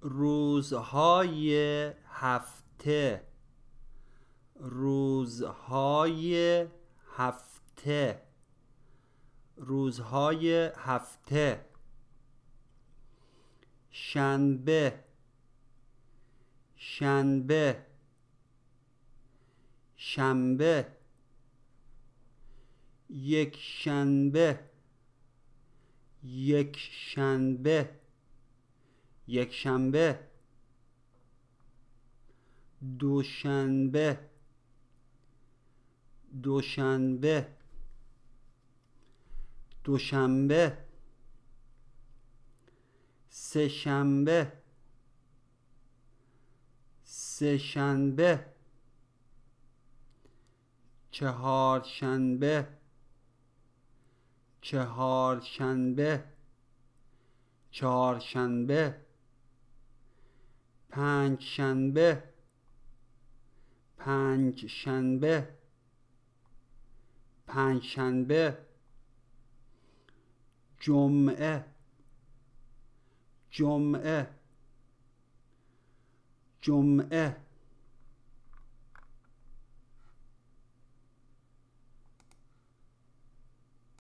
روزهای هفته روزهای هفته روزهای هفته شنبه شنبه شنبه یک شنبه یک شنبه یک شنبه دوشنبه دوشنبه دوشنبه سه شنبه سه شنبه چهار شنبه چهار شنبه چهار شنبه پنج شنبه پنج شنبه پنج شنبه جمعه جمعه جمعه